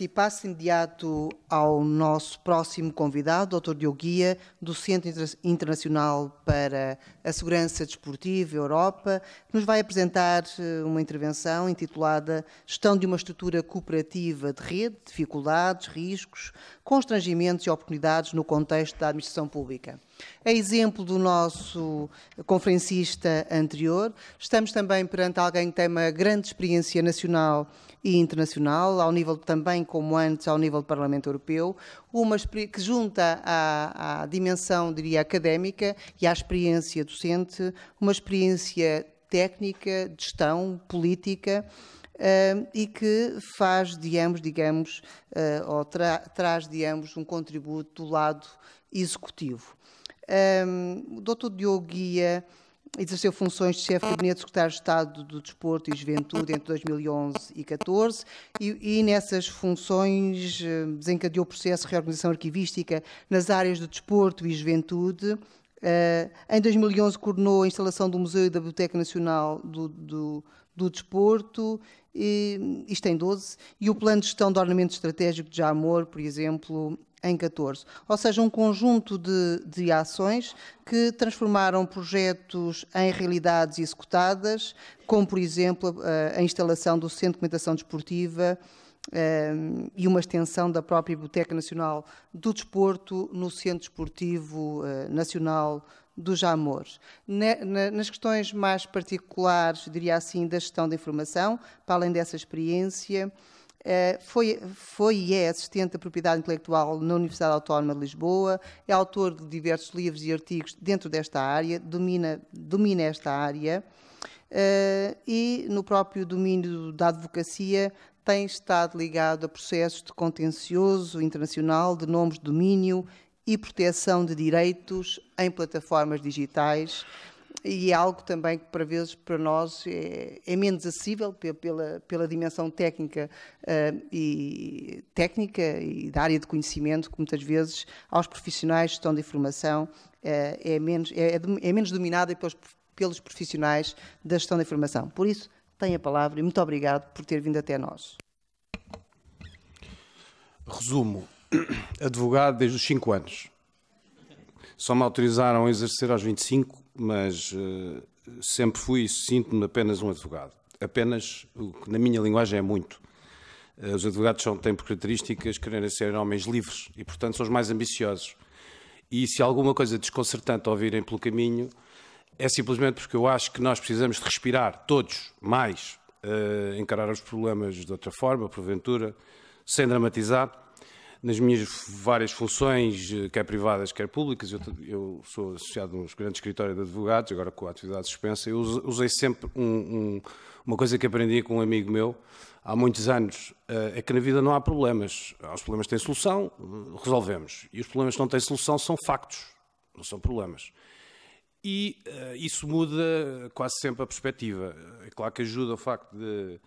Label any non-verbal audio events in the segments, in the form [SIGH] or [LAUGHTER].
E passo imediato ao nosso próximo convidado, Dr. Diogo Guia, do Centro Internacional para a Segurança Desportiva Europa, que nos vai apresentar eh, uma intervenção intitulada Gestão de uma estrutura cooperativa de rede, dificuldades, riscos, constrangimentos e oportunidades no contexto da administração pública. A é exemplo do nosso conferencista anterior, estamos também perante alguém que tem uma grande experiência nacional e internacional, ao nível também, como antes, ao nível do Parlamento Europeu, uma que junta à, à dimensão, diria, académica e à experiência docente, uma experiência técnica, de gestão, política, Uh, e que faz de ambos, digamos, uh, ou tra traz de ambos um contributo do lado executivo. Um, o Dr. Diogo Guia exerceu funções de chefe de gabinete de secretário de Estado do Desporto e Juventude entre 2011 e 2014 e, e, nessas funções desencadeou o processo de reorganização arquivística nas áreas do desporto e juventude. Uh, em 2011 coordenou a instalação do Museu e da Biblioteca Nacional do, do, do Desporto, e, isto em 12, e o Plano de Gestão de Ornamento Estratégico de Jamor, por exemplo, em 14. Ou seja, um conjunto de, de ações que transformaram projetos em realidades executadas, como, por exemplo, a, a instalação do Centro de Documentação Desportiva, um, eh, e uma extensão da própria Biblioteca Nacional do Desporto no Centro Desportivo uh, Nacional dos Amores. nas questões mais particulares, diria assim, da gestão da informação, para além dessa experiência, eh, foi, foi e é assistente da propriedade intelectual na Universidade Autónoma de Lisboa, é autor de diversos livros e artigos dentro desta área, domina, domina esta área eh, e no próprio domínio da advocacia tem estado ligado a processos de contencioso internacional de nomes de domínio e proteção de direitos em plataformas digitais e é algo também que, para vezes, para nós é, é menos acessível pela, pela dimensão técnica uh, e técnica e da área de conhecimento que muitas vezes aos profissionais de gestão de informação uh, ah, é, menos, é, é, é menos dominada pelos, pelos profissionais da gestão da informação. Por isso, tenho a palavra e muito obrigado por ter vindo até nós. Resumo. [CLEARS THROAT] Advogado desde os 5 anos. Só me autorizaram a exercer aos 25, mas uh, sempre fui, sinto-me apenas um advogado. Apenas, o que na minha linguagem é muito. Uh, os advogados são, têm por características quererem ser homens livres e, portanto, são os mais ambiciosos. E se alguma coisa desconcertante ouvirem pelo caminho, é simplesmente porque eu acho que nós precisamos de respirar, todos, mais, uh, encarar os problemas de outra forma, porventura, sem dramatizar nas minhas várias funções, eh, quer privadas, quer públicas, eu, eu sou associado a um grande escritório de advogados, agora com a atividade suspensa, eu usei sempre um, um, uma coisa que aprendi com um amigo meu há muitos anos, eh, é que na vida não há problemas. Os problemas têm solução, eh, resolvemos. E os problemas que não têm solução são factos, não são problemas. E isso muda quase sempre a perspectiva. É claro que ajuda o facto de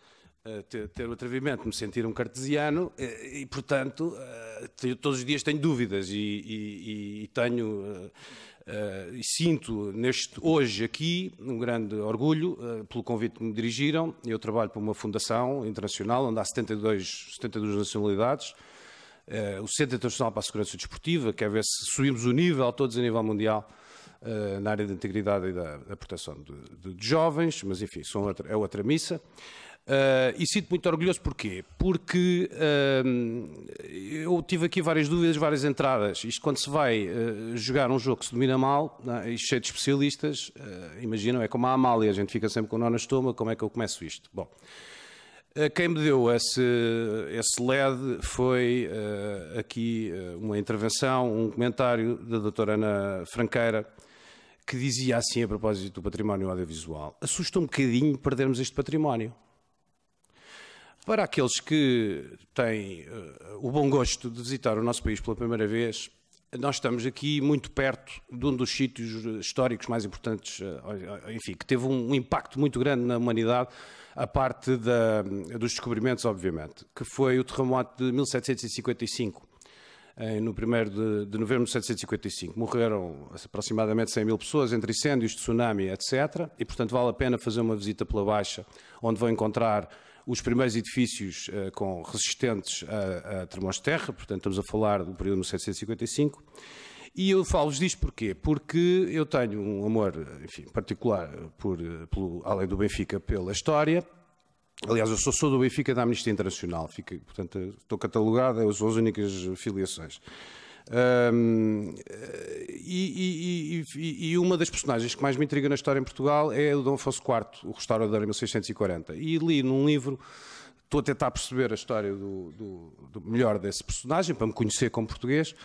eh, ter, ter, o atrevimento de me sentir um cartesiano e, eh, e portanto, eh, todos os dias tenho dúvidas e, e, e tenho. Uh, e sinto neste hoje aqui um grande orgulho uh, pelo convite que me dirigiram. Eu trabalho para uma fundação internacional onde há 72, 72 nacionalidades. Uh, o Centro Internacional para a Segurança Desportiva quer ver se subimos o nível todos a nível mundial na área da integridade e da, da proteção de, de, de, jovens, mas enfim, são outra, é outra missa. Uh, e sinto muito orgulhoso porquê? Porque uh, eu tive aqui várias dúvidas, várias entradas. Isto quando se vai uh, jogar um jogo que se domina mal, é? e cheio de especialistas, eh, imaginam, é como a Amália, a gente fica sempre com o nó no estômago, como é que eu começo isto? Bom, quem me deu esse, esse LED foi aqui uma intervenção, um comentário da doutora Ana Franqueira, que dizia assim a propósito do património audiovisual, assusta um bocadinho perdermos este património. Para aqueles que têm uh, o bom gosto de visitar o nosso país pela primeira vez, nós estamos aqui muito perto de um dos sítios eh, históricos mais importantes, eh, enfim, que teve um impacto muito grande na humanidade, a parte da, dos descobrimentos, obviamente, que foi o terremoto de 1755. No 1 de, de novembro de 1755 morreram aproximadamente 100 mil pessoas entre incêndios, tsunami, etc. E, portanto, vale a pena fazer uma visita pela Baixa, onde vão encontrar os primeiros edifícios uh, com resistentes a, a terremotos de terra, portanto estamos a falar do período 1755. E eu falo-vos disto porquê? Porque eu tenho um amor, enfim, particular, por, eh, pelo, além do Benfica, pela história. Aliás, eu sou, sou do Benfica da Amnistia Internacional, fico, portanto, estou catalogado, são é as únicas filiações. Um, e, e, e, e, uma das personagens que mais me intriga na história em Portugal é o Dom Afonso IV, o restaurador em 1640. E li num livro, estou a tentar perceber a história do, do, do melhor desse personagem, para me conhecer como português,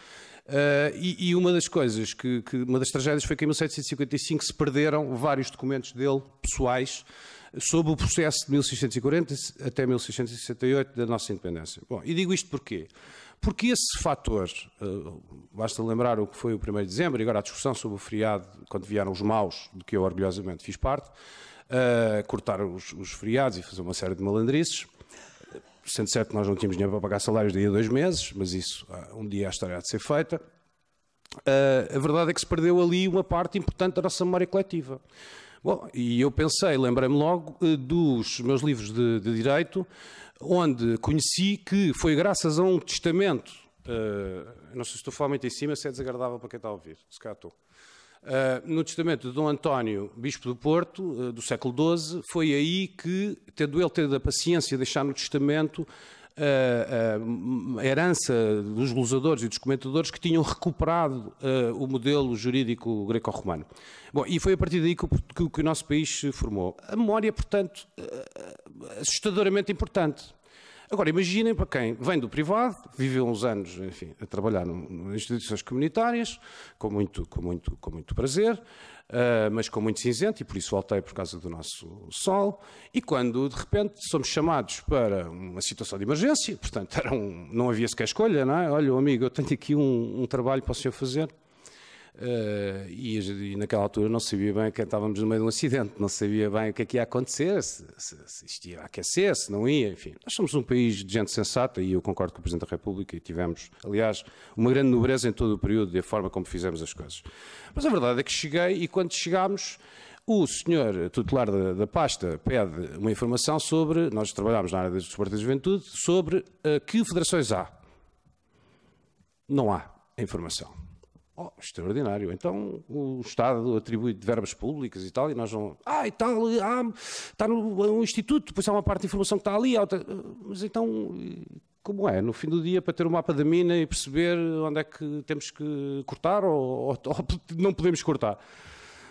Uh, e, e, uma das coisas, que, que, uma das tragédias foi que em 1755 se perderam vários documentos dele, pessoais, sobre o processo de 1640 até 1668 da nossa independência. Bom, e digo isto porquê? porque esse fator, eh, basta lembrar o que foi o 1 de dezembro e agora a discussão sobre o feriado, quando vieram os maus, de que eu orgulhosamente fiz parte, uh, eh, cortaram os, os, feriados e fazer uma série de malandrices. Sendo certo que nós não tínhamos dinheiro para pagar salários daí a dois meses, mas isso eh, um dia a história há de ser feita. Uh, a verdade é que se perdeu ali uma parte importante da nossa memória coletiva. Bom, e eu pensei, lembrei-me logo eh, dos meus livros de, de, direito, onde conheci que foi graças a um testamento. Uh, não sei se estou a falar muito em cima, se é desagradável para quem está a ouvir, se cá estou. Uh, no testamento de Dom António, Bispo do Porto, uh, do século XII, foi aí que, tendo ele tido a paciência de deixar no testamento a herança dos glosadores e dos comentadores que tinham recuperado eh, o modelo jurídico greco-romano. Bom, e foi a partir daí que o, nosso país se formou. A memória, portanto, eh, assustadoramente importante. Agora, imaginem para quem vem do privado, viveu uns anos, enfim, a trabalhar em instituições comunitárias, com muito, com muito, com muito prazer, uh, mas com muito cinzento, e por isso voltei por causa do nosso sol, e quando, de repente, somos chamados para uma situação de emergência, portanto, [LAUGHS] um, não havia sequer escolha, não é? Olha, amigo, eu tenho aqui um, um trabalho para o senhor fazer, Uh, e, e, naquela altura não sabia bem que estávamos no meio de um acidente, não sabia bem o que é que ia acontecer, se, se, se isto ia aquecer, se não ia, enfim. Nós somos um país de gente sensata e eu concordo com o Presidente da República e tivemos, aliás, uma grande nobreza em todo o período e da forma como fizemos as coisas. Mas a verdade é que cheguei e quando chegámos, o senhor tutelar da, da, pasta pede uma informação sobre, nós trabalhámos na área dos esportes da juventude, sobre uh, que federações há. Não há informação. Oh, extraordinário. Então o Estado atribui de verbas públicas e tal, e nós vamos. Ah, e tal, ah, está no é um instituto, depois há uma parte de informação que está ali. Outra... Mas então, como é? No fim do dia, para ter o um mapa da mina e perceber onde é que temos que cortar ou, ou, [LAUGHS] ou não podemos cortar.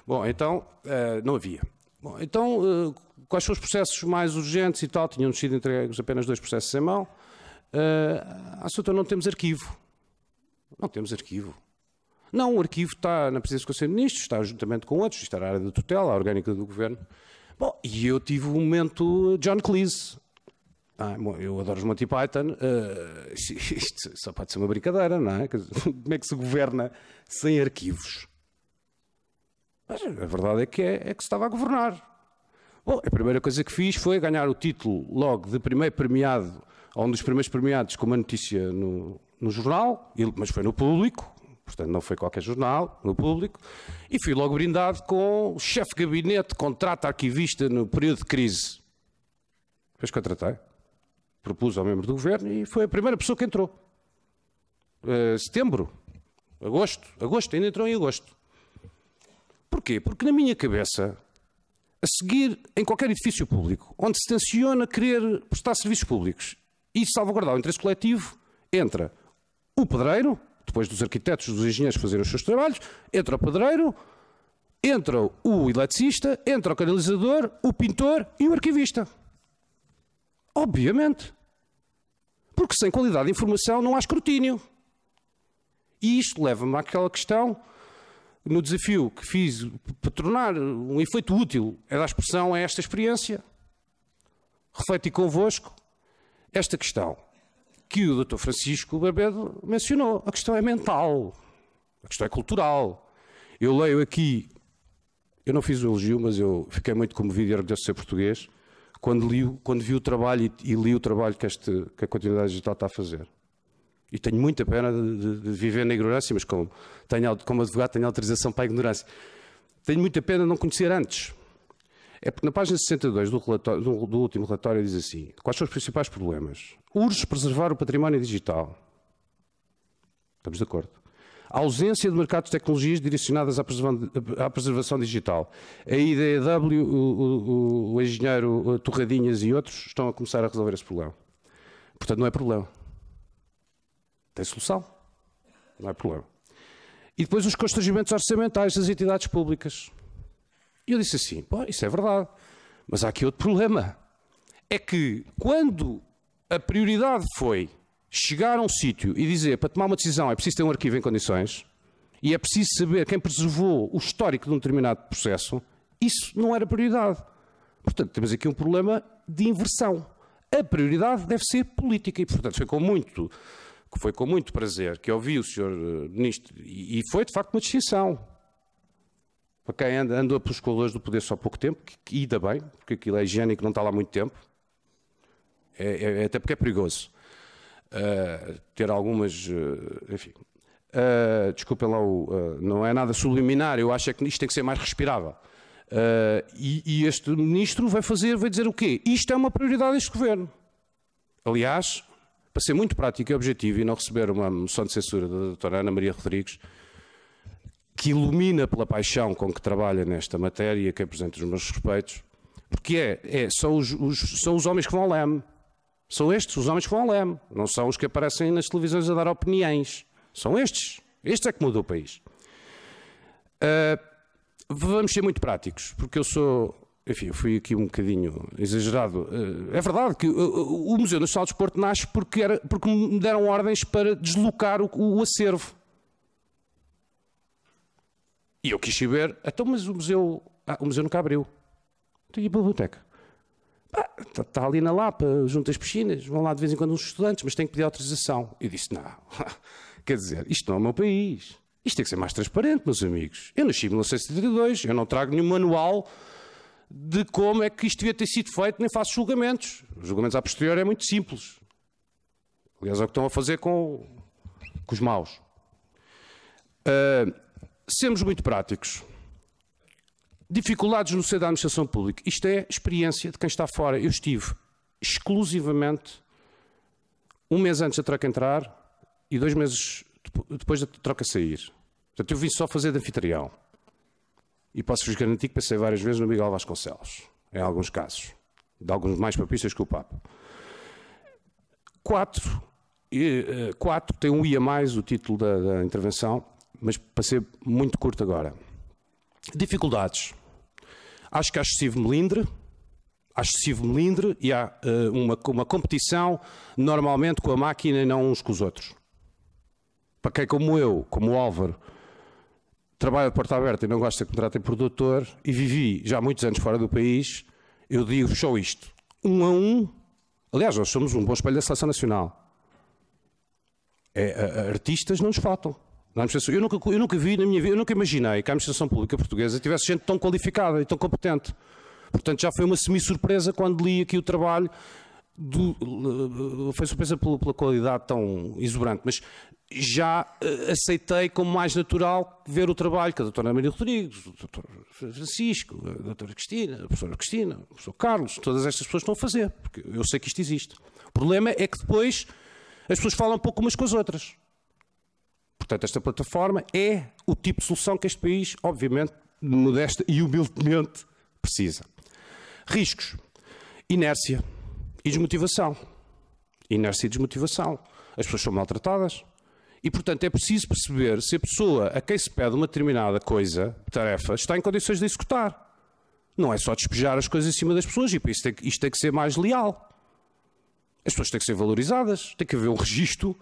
Bom, então, uh, não havia. Bom, então, uh, quais são os processos mais urgentes e tal? Tinham sido entregues apenas dois processos em mão. Uh, eh, assunto, não temos arquivo. Não temos arquivo. Não, o arquivo está na presidência do Conselho de Ministros, está juntamente com outros, está na área da tutela, a orgânica do governo. Bom, e eu tive um momento John Cleese. Ah, bom, eu adoro os Monty Python. Uh, isto só pode ser uma brincadeira, não é? [LAUGHS] Como é que se governa sem arquivos? Mas a verdade é que é, é que se estava a governar. Bom, a primeira coisa que fiz foi ganhar o título logo de primeiro premiado, ou um dos primeiros premiados com uma notícia no, no jornal, mas foi no público, portanto não foi qualquer jornal, no público, e fui logo brindado com chefe de gabinete, contrata arquivista no período de crise. Depois contratei, propus ao membro do governo e foi a primeira pessoa que entrou. Uh, setembro, agosto, agosto, ainda entrou em agosto. Porquê? Porque na minha cabeça, a seguir em qualquer edifício público, onde se tenciona querer prestar serviços públicos e salvaguardar o interesse coletivo, entra o pedreiro, depois dos arquitetos, dos engenheiros fazerem os seus trabalhos, entra o pedreiro, entra o eletricista, entra o canalizador, o pintor e o arquivista. Obviamente. Porque sem qualidade de informação não há escrutínio. E isto leva-me àquela questão, no desafio que fiz para tornar um efeito útil a expressão a esta experiência. Refleti convosco esta questão que o Dr. Francisco Barbedo mencionou. A questão é mental, a questão é cultural. Eu leio aqui, eu não fiz o elogio, mas eu fiquei muito comovido e agradeço ser português, quando, li, quando vi o trabalho e, e, li o trabalho que, este, que a continuidade digital está a fazer. E tenho muita pena de, de, de viver na ignorância, mas como, tenho, como advogado tenho autorização para a ignorância. Tenho muita pena de não conhecer antes. É porque na página 62 do, relatório, do, do último relatório diz assim: quais são os principais problemas? Urge preservar o património digital. Estamos de acordo. A ausência de mercados de tecnologias direcionadas à preservação, digital. A IDW, o, o, o engenheiro Torradinhas e outros estão a começar a resolver esse problema. Portanto, não é problema. Tem solução. Não é problema. E depois os constrangimentos orçamentais das entidades públicas. E eu disse assim: Pô, isso é verdade, mas há aqui outro problema. É que quando a prioridade foi chegar a um sítio e dizer para tomar uma decisão é preciso ter um arquivo em condições e é preciso saber quem preservou o histórico de um determinado processo, isso não era prioridade. Portanto, temos aqui um problema de inversão. A prioridade deve ser política e, portanto, foi com muito, foi com muito prazer que ouvi o Sr. Eh, ministro e foi, de facto, uma distinção para quem anda, anda pelos colores do poder só há pouco tempo, que, ainda bem, porque aquilo é higiênico, não está lá muito tempo, é, é, é até porque é perigoso uh, ter algumas, uh, enfim, uh, desculpem lá, o, não é nada subliminar, eu acho é que isto tem que ser mais respirável. E, e, este ministro vai fazer, vai dizer o quê? Isto é uma prioridade deste governo. Aliás, para ser muito prático e objetivo e não receber uma moção de censura da doutora Ana Maria Rodrigues, que ilumina pela paixão com que trabalha nesta matéria, e que apresenta os meus respeitos, porque é, é são, os, os, são os homens que vão ao leme. São estes os homens que vão ao leme. Não são os que aparecem nas televisões a dar opiniões. São estes. Este é que mudou o país. Uh, vamos ser muito práticos, porque eu sou. Enfim, fui aqui um bocadinho exagerado. Uh, é verdade que ah, o Museu Nacional de Desporto nasce porque, era, porque me deram ordens para deslocar o, o acervo e eu quis saber, então, mas o museu, ah, o museu nunca abriu. Então, e a biblioteca? Está tá ali na Lapa, junto às piscinas, vão lá de vez em quando uns estudantes, mas tem que pedir autorização. Eu disse, não, [LAUGHS] quer dizer, isto não é o meu país. Isto tem que ser mais transparente, meus amigos. Eu nasci em 1972, eu não trago nenhum manual de como é que isto devia ter sido feito, nem faço julgamentos. Os julgamentos à posterior é muito simples. Aliás, é o que estão a fazer com, com os maus. Uh, sermos muito práticos. Dificuldades no seio da administração pública. Isto é experiência de quem está fora. Eu estive exclusivamente um mês antes da troca entrar e dois meses depois da troca sair. Portanto, eu vim só fazer de anfitrião. E posso-vos garantir que passei várias vezes no Miguel Vasconcelos, em alguns casos, de alguns mais papistas que o Papa. Quatro, e, eh, quatro tem um I a mais o título da, da intervenção mas para ser muito curto agora. Dificuldades. Acho que há excessivo melindre, há excessivo melindre e há uh, uma, uma competição normalmente com a máquina e não uns com os outros. Para quem é como eu, como o Álvaro, trabalha de porta aberta e não gosta de contratar tratem por doutor e vivi já muitos anos fora do país, eu digo só isto. Um a um, aliás, nós somos um bom espelho da seleção nacional. É, a, a, artistas não nos faltam. Na administração, eu, nunca, eu nunca vi na minha vida, eu nunca imaginei que a administração pública portuguesa tivesse gente tão qualificada e tão competente. Portanto, já foi uma semi-surpresa quando li aqui o trabalho. Do, eh, foi surpresa pela, pela qualidade tão exuberante, mas já eh, aceitei como mais natural ver o trabalho que a doutora Maria Rodrigues, o doutor Francisco, a doutora Cristina, a professora Cristina, o professor Carlos, todas estas pessoas estão a fazer, porque eu sei que isto existe. O problema é que depois as pessoas falam um pouco umas com as outras. Portanto, esta plataforma é o tipo de solução que este país, obviamente, modesta e humildemente, precisa. Riscos: inércia e desmotivação. Inércia e desmotivação. As pessoas são maltratadas. E, portanto, é preciso perceber se a pessoa a quem se pede uma determinada coisa, tarefa, está em condições de executar. Não é só despejar as coisas em cima das pessoas, e para isso tem, isto tem que ser mais leal. As pessoas têm que ser valorizadas, tem que haver um registro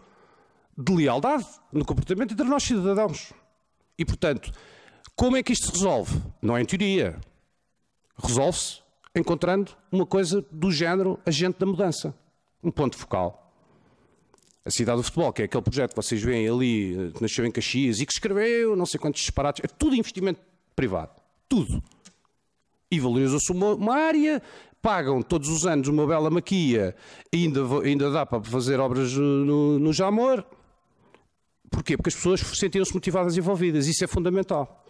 de lealdade no comportamento entre nós cidadãos. E, portanto, como é que isto se resolve? Não é em teoria. Resolve-se encontrando uma coisa do género agente da mudança, um ponto focal. A Cidade do Futebol, que é aquele projeto que vocês veem ali, que nasceu em Caxias e que escreveu não sei quantos disparates, é tudo investimento privado. Tudo. E valorizou-se uma, uma, área, pagam todos os anos uma bela maquia, ainda, ainda dá para fazer obras no, no Jamor. Porquê? Porque as pessoas sentiam-se motivadas e envolvidas. Isso é fundamental.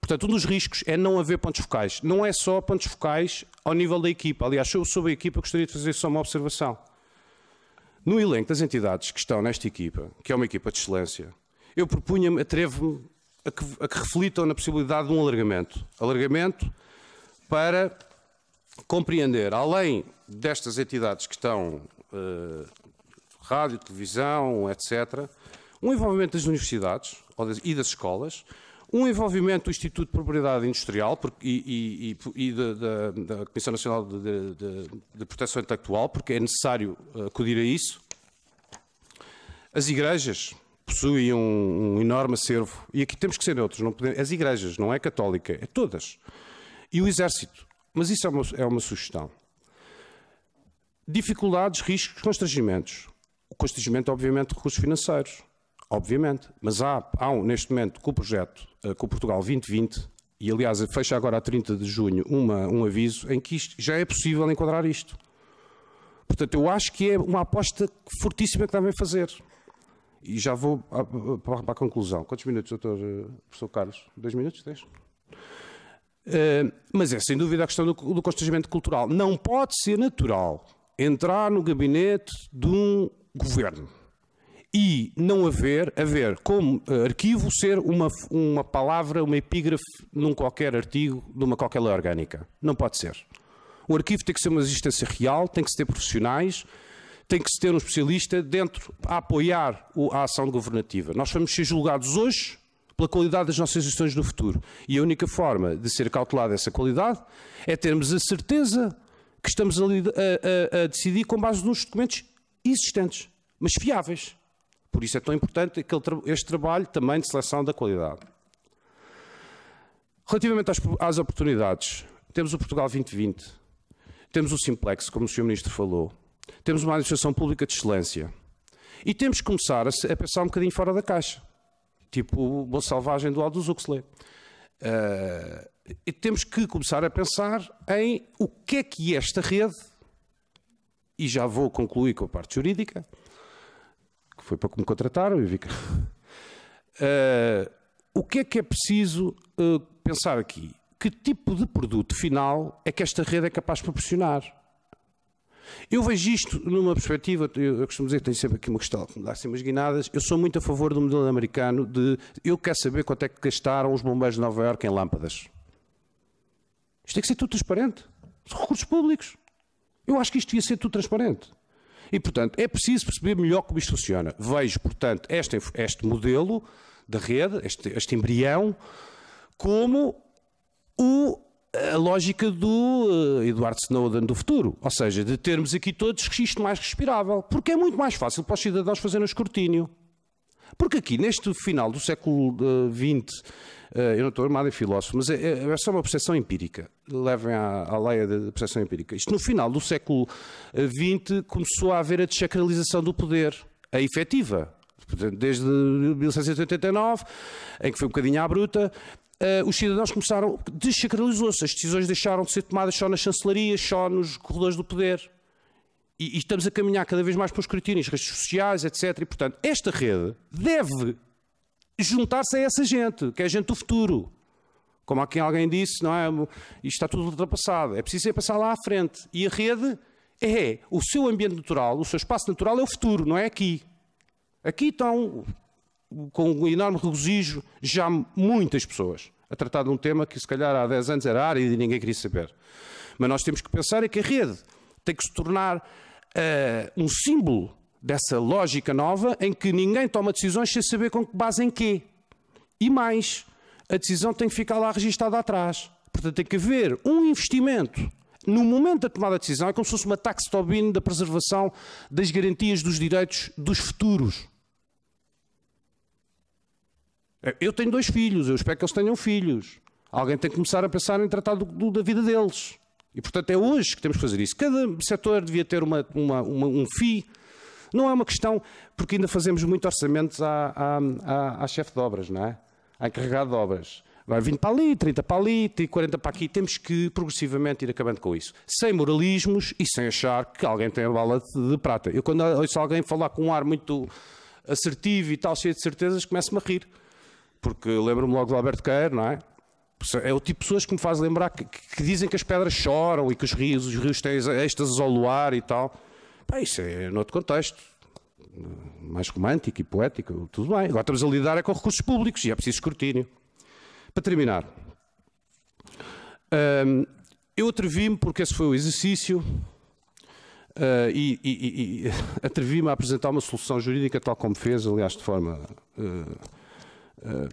Portanto, um dos riscos é não haver pontos focais. Não é só pontos focais ao nível da equipa. Aliás, eu sobre a equipa gostaria de fazer só uma observação. No elenco das entidades que estão nesta equipa, que é uma equipa de excelência, eu propunha-me, atrevo-me a que, a que reflitam na possibilidade de um alargamento. Alargamento para compreender, além destas entidades que estão, eh, rádio, televisão, etc., um envolvimento das universidades e das escolas, um envolvimento do Instituto de Propriedade Industrial e, e, e da, da, Comissão Nacional de, de, de, Proteção Intelectual, porque é necessário eh, acudir a isso. As igrejas possuem um, um enorme acervo, e aqui temos que ser neutros, podemos, as igrejas, não é católica, é todas. E o exército. Mas isso é uma, é uma sugestão. Dificuldades, riscos, constrangimentos. O constrangimento, obviamente, de recursos financeiros Obviamente, mas há, há um, neste momento com o projeto, eh, com o Portugal 2020, e aliás fecha agora a 30 de junho uma, um aviso em que isto, já é possível enquadrar isto. Portanto, eu acho que é uma aposta fortíssima que devem fazer. E já vou ah, para a conclusão. Quantos minutos, doutor, eh, professor Carlos? Dois minutos? Três? Uh, eh, mas é sem dúvida a questão do, do constrangimento cultural. Não pode ser natural entrar no gabinete de um governo e não haver, haver como eh, arquivo ser uma, uma palavra, uma epígrafe num qualquer artigo de uma qualquer lei orgânica. Não pode ser. O arquivo tem que ser uma existência real, tem que se ter profissionais, tem que se ter um especialista dentro a apoiar a ação governativa. Nós vamos ser julgados hoje pela qualidade das nossas instituições no futuro. E a única forma de ser cautelada essa qualidade é termos a certeza que estamos a, a, a decidir com base nos documentos existentes, mas fiáveis. Por isso é tão importante aquele, este trabalho também de seleção da qualidade. Relativamente às, às oportunidades, temos o Portugal 2020, temos o Simplex, como o Sr. Ministro falou, temos uma administração pública de excelência e temos que começar a, a pensar um bocadinho fora da caixa, tipo uma salvagem do Aldo Zuxley. Uh, e temos que começar a pensar em o que é que esta rede, e já vou concluir com a parte jurídica, foi para que me contrataram e vi que... Uh, [LAUGHS] o que é que é preciso uh, pensar aqui? Que tipo de produto final é que esta rede é capaz de proporcionar? Eu vejo isto numa perspectiva, eu costumo dizer que tenho sempre aqui uma questão que me dá assim umas guinadas. Eu sou muito a favor do modelo americano de eu quero saber quanto é que gastaram os bombeiros de Nova Iorque em lâmpadas. Isto tem que ser tudo transparente. São recursos públicos. Eu acho que isto devia ser tudo transparente. E, portanto, é preciso perceber melhor como isto funciona. Vejo, portanto, este, este modelo da rede, este, este embrião, como o a lógica do eh, Eduardo Snowden do futuro, ou seja, de termos aqui todos isto mais respirável, porque é muito mais fácil para os cidadãos fazerem um escrutínio. Porque aqui, neste final do século XX, eh, eh, eu não estou armado em filósofo, mas é, é, é só uma percepção empírica. Levem à, à lei da percepção empírica. Isto, no final do século XX, eh, começou a haver a desacralização do poder, a efetiva. Desde 1789, em que foi um bocadinho à bruta, Uh, os cidadãos começaram, desacralizou-se, as decisões deixaram de ser tomadas só nas chancelarias, só nos corredores do poder. E, e estamos a caminhar cada vez mais para os cretínios, redes sociais, etc. E, portanto, esta rede deve juntar-se a essa gente, que é a gente do futuro. Como aqui alguém disse, não é? Isto está tudo ultrapassado. É preciso ir é passar lá à frente. E a rede é o seu ambiente natural, o seu espaço natural é o futuro, não é aqui. Aqui estão, com um enorme regozijo, já muitas pessoas a tratar de um tema que se calhar há 10 anos era área e ninguém queria saber. Mas nós temos que pensar é que a rede tem que se tornar uh, um símbolo dessa lógica nova em que ninguém toma decisões sem saber com que base em quê. E mais, a decisão tem que ficar lá registada atrás. Portanto, tem que haver um investimento. No momento da tomada da decisão, é como se fosse uma tax tobin da preservação das garantias dos direitos dos futuros. Eu tenho dois filhos, eu espero que eles tenham filhos. Alguém tem que começar a pensar em tratar do, do, da vida deles. E, portanto, é hoje que temos que fazer isso. Cada setor devia ter uma, uma, uma, um FI. Não é uma questão, porque ainda fazemos muito orçamentos à, à, à, à chefe de obras, não é? À encarregada de obras. Vai 20 para ali, 30 para ali, 40 para aqui. Temos que progressivamente ir acabando com isso. Sem moralismos e sem achar que alguém tem a bala de prata. Eu, quando ouço alguém falar com um ar muito assertivo e tal, cheio de certezas, começo-me a rir. Porque lembro-me logo do Alberto Queiro, não é? É o tipo de pessoas que me faz lembrar que, que dizem que as pedras choram e que os rios, os rios têm êxtases ao luar e tal. Pá, isso é noutro contexto, mais romântico e poético, tudo bem. Agora estamos a lidar é com recursos públicos e é preciso escrutínio. Para terminar, hum, eu atrevi-me, porque esse foi o exercício, uh, e, e, e [LAUGHS] atrevi-me a apresentar uma solução jurídica tal como fez, aliás, de forma uh, uh,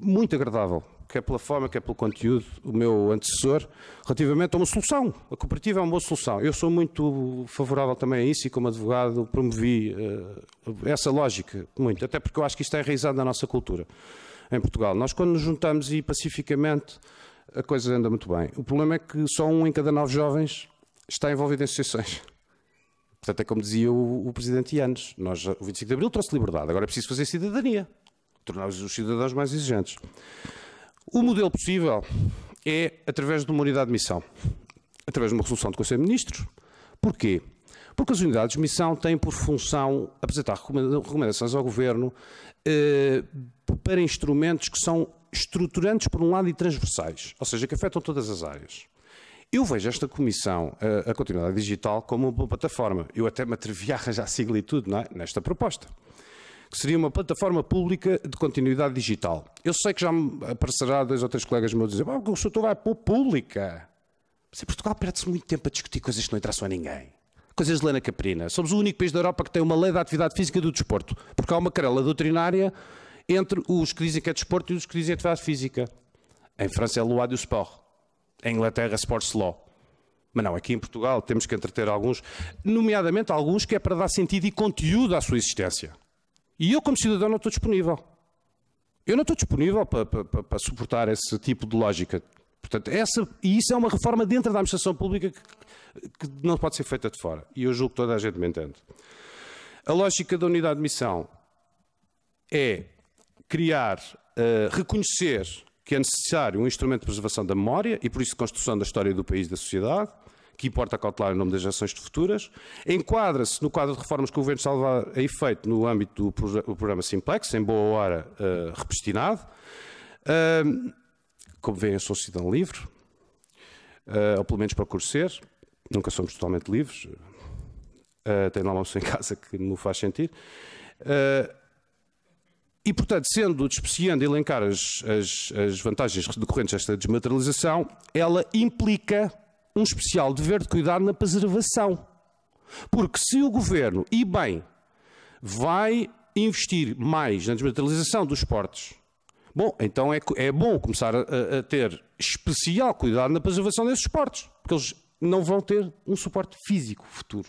muito agradável quer pela forma, quer pelo conteúdo, o meu antecessor, relativamente a uma solução. A cooperativa é uma boa solução. Eu sou muito favorável também a isso e, como advogado, promovi uh, essa lógica muito, até porque eu acho que isto é enraizado na nossa cultura em Portugal. Nós, quando nos juntamos e pacificamente, a coisa anda muito bem. O problema é que só um em cada nove jovens está envolvido em associações. Portanto, é como dizia o, o Presidente Ianes, nós, o 25 de Abril trouxe liberdade, agora é preciso fazer cidadania, tornar os cidadãos mais exigentes. O modelo possível é através de uma unidade de missão, através de uma resolução do Conselho de Ministros. Porquê? Porque as unidades de missão têm por função apresentar recomendações ao Governo eh, para instrumentos que são estruturantes por um lado e transversais, ou seja, que afetam todas as áreas. Eu vejo esta comissão, eh, a, continuidade digital, como uma plataforma. Eu até me atrevi a arranjar sigla e tudo é? nesta proposta que seria uma plataforma pública de continuidade digital. Eu sei que já me aparecerá dois ou três colegas meus dizer, ah, o senhor vai pôr pública. Mas em Portugal perde-se muito tempo a discutir coisas que não interessam a ninguém. Coisas de Lena Caprina. Somos o único país da Europa que tem uma lei da atividade física e do desporto, porque há uma carela doutrinária entre os que dizem que é desporto e os que dizem é atividade física. Em França é loi du sport. Em Inglaterra, é sports law. Mas não, aqui em Portugal temos que entreter alguns, nomeadamente alguns que é para dar sentido e conteúdo à sua existência. E eu, como cidadão, não estou disponível. Eu não estou disponível para, para, para suportar esse tipo de lógica. Portanto, essa, e isso é uma reforma dentro da administração pública que, que não pode ser feita de fora. E eu julgo que toda a gente me entende. A lógica da unidade de missão é criar, uh, reconhecer que é necessário um instrumento de preservação da memória e, por isso, construção da história do país e da sociedade, que importa cautelar em nome das ações futuras. Enquadra-se no quadro de reformas que o Governo salvar a efeito no âmbito do programa Simplex, em boa hora uh, Uh, como veem, eu sou cidadão livre, uh, ou pelo menos procuro ser. Nunca somos totalmente livres. Uh, ah, tem lá uma pessoa em casa que me faz sentir. Uh, e, portanto, sendo despreciando elencar as, as, as vantagens decorrentes desta desmaterialização, ela implica um especial dever de cuidar na preservação. Porque se o governo, e bem, vai investir mais na desmaterialização dos portos, bom, então é, é bom começar a, a, ter especial cuidado na preservação desses portos, porque eles não vão ter um suporte físico futuro.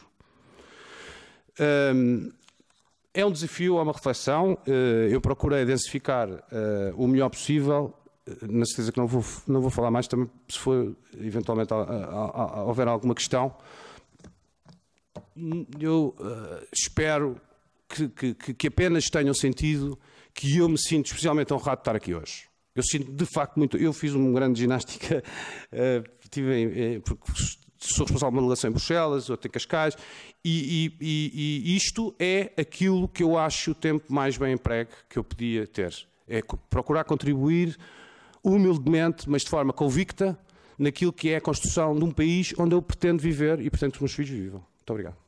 Hum, é um desafio, é uma reflexão. Eh, eu procurei densificar eh, o melhor possível na certeza que não vou, não vou falar mais, também se for eventualmente a, a, a, houver alguma questão, eu uh, espero que, que, que, apenas tenham sentido que eu me sinto especialmente honrado de estar aqui hoje. Eu sinto de facto muito. Eu fiz uma grande ginástica, uh, [LAUGHS] tive, porque sou responsável de uma delegação em Bruxelas, outra em Cascais, e, e, e, e isto é aquilo que eu acho o tempo mais bem emprego que eu podia ter. É procurar contribuir humildemente, mas de forma convicta, naquilo que é a construção de um país onde eu pretendo viver e pretendo que os meus filhos vivam. Muito obrigado.